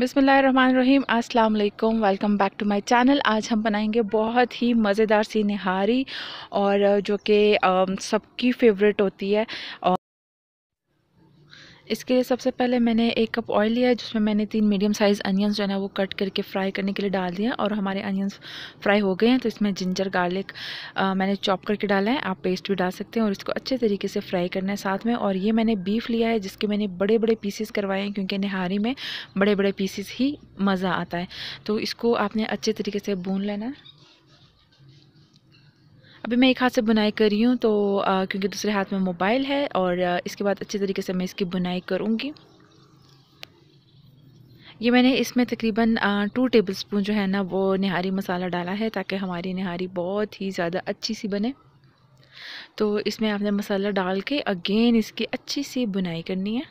बिसमीम अल्लाम welcome back to my channel आज हम बनाएंगे बहुत ही मज़ेदार सी निहारी और जो कि सबकी फेवरेट होती है और इसके लिए सबसे पहले मैंने एक कप ऑयल लिया है जिसमें मैंने तीन मीडियम साइज़ अनियंस जो है ना वो कट करके फ्राई करने के लिए डाल दिया और हमारे अनियंस फ्राई हो गए हैं तो इसमें जिंजर गार्लिक आ, मैंने चॉप करके डाला है आप पेस्ट भी डाल सकते हैं और इसको अच्छे तरीके से फ्राई करना है साथ में और ये मैंने बीफ लिया है जिसके मैंने बड़े बड़े पीसीस करवाए हैं क्योंकि निहारी में बड़े बड़े पीसीस ही मज़ा आता है तो इसको आपने अच्छे तरीके से भून लेना है अभी मैं एक हाथ से बुनाई कर रही हूँ तो आ, क्योंकि दूसरे हाथ में मोबाइल है और आ, इसके बाद अच्छे तरीके से मैं इसकी बुनाई करूँगी ये मैंने इसमें तकरीबन टू टेबल स्पून जो है ना वो निहारी मसाला डाला है ताकि हमारी निहारी बहुत ही ज़्यादा अच्छी सी बने तो इसमें आपने मसाला डाल के अगेन इसकी अच्छी सी बुनाई करनी है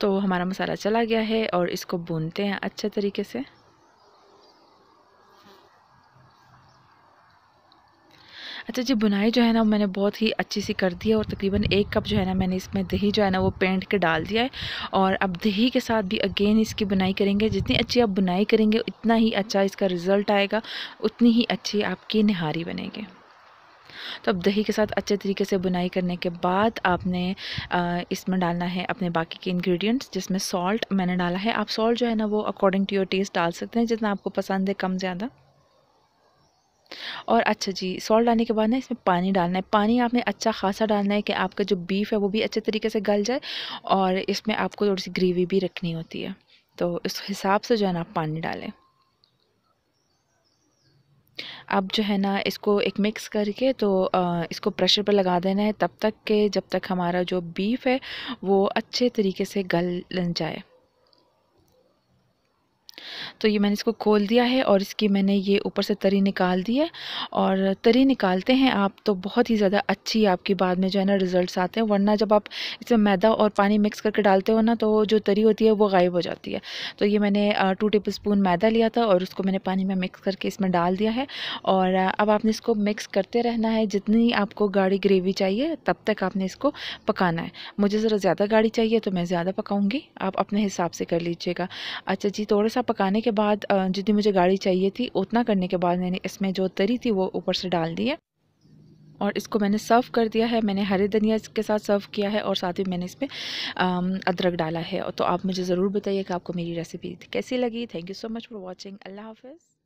तो हमारा मसाला चला गया है और इसको बुनते हैं अच्छे तरीके से अच्छा जी बुनाई जो है ना मैंने बहुत ही अच्छी सी कर दी है और तकरीबन एक कप जो है ना मैंने इसमें दही जो है ना वो पेंट के डाल दिया है और अब दही के साथ भी अगेन इसकी बुनाई करेंगे जितनी अच्छी आप बुनाई करेंगे उतना ही अच्छा इसका रिज़ल्ट आएगा उतनी ही अच्छी आपकी निहारी बनेगी तो अब दही के साथ अच्छे तरीके से बुनाई करने के बाद आपने इसमें डालना है अपने बाकी के इंग्रेडिएंट्स जिसमें सॉल्ट मैंने डाला है आप सॉल्ट जो है ना वो अकॉर्डिंग टू योर टेस्ट डाल सकते हैं जितना आपको पसंद है कम ज़्यादा और अच्छा जी सॉल्ट डालने के बाद ना इसमें पानी डालना है पानी आपने अच्छा खासा डालना है कि आपका जो बीफ है वो भी अच्छे तरीके से गल जाए और इसमें आपको थोड़ी सी ग्रेवी भी रखनी होती है तो इस हिसाब से जो है ना आप पानी डालें अब जो है ना इसको एक मिक्स करके तो इसको प्रेशर पर लगा देना है तब तक के जब तक हमारा जो बीफ है वो अच्छे तरीके से गल जाए तो ये मैंने इसको खोल दिया है और इसकी मैंने ये ऊपर से तरी निकाल दी है और तरी निकालते हैं आप तो बहुत ही ज़्यादा अच्छी आपकी बाद में जो है ना रिज़ल्ट आते हैं वरना जब आप इसमें मैदा और पानी मिक्स करके डालते हो ना तो जो तरी होती है वो गायब हो जाती है तो ये मैंने टू टेबल स्पून मैदा लिया था और उसको मैंने पानी में मिक्स करके इसमें डाल दिया है और अब आपने इसको मिक्स करते रहना है जितनी आपको गाढ़ी ग्रेवी चाहिए तब तक आपने इसको पकाना है मुझे ज़रा ज़्यादा गाढ़ी चाहिए तो मैं ज़्यादा पकाऊँगी आप अपने हिसाब से कर लीजिएगा अच्छा जी थोड़ा सा पकाने के के बाद जितनी मुझे गाड़ी चाहिए थी उतना करने के बाद मैंने इसमें जो तरी थी वो ऊपर से डाल दी है और इसको मैंने सर्व कर दिया है मैंने हरे धनिया के साथ सर्व किया है और साथ ही मैंने इसमें अदरक डाला है तो आप मुझे ज़रूर बताइए कि आपको मेरी रेसिपी कैसी लगी thank you so much for watching अल्लाह हाफिज़